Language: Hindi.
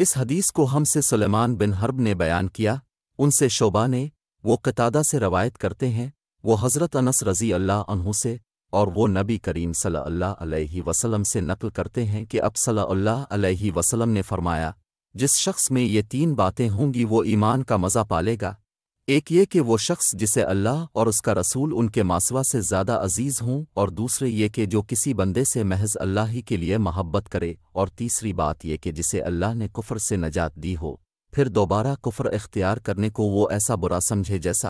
इस हदीस को हमसे सलेमान बिन हर्ब ने बयान किया उनसे शोबा ने वो कतादा से रवायत करते हैं वो हज़रत अनस रज़ी अल्लाह अनहु से और वो नबी करीम अलैहि वसल्लम से नकल करते हैं कि अब सल्लल्लाहु अलैहि वसल्लम ने फरमाया जिस शख्स में ये तीन बातें होंगी वो ईमान का मज़ा पालेगा एक ये कि वो शख्स जिसे अल्लाह और उसका रसूल उनके मासवा से ज़्यादा अजीज़ हों और दूसरे ये कि जो किसी बंदे से महज अल्लाह ही के लिए मोहब्बत करे और तीसरी बात ये कि जिसे अल्लाह ने कुफ़र से नजात दी हो फिर दोबारा कुफ़र इख्तियार करने को वो ऐसा बुरा समझे जैसा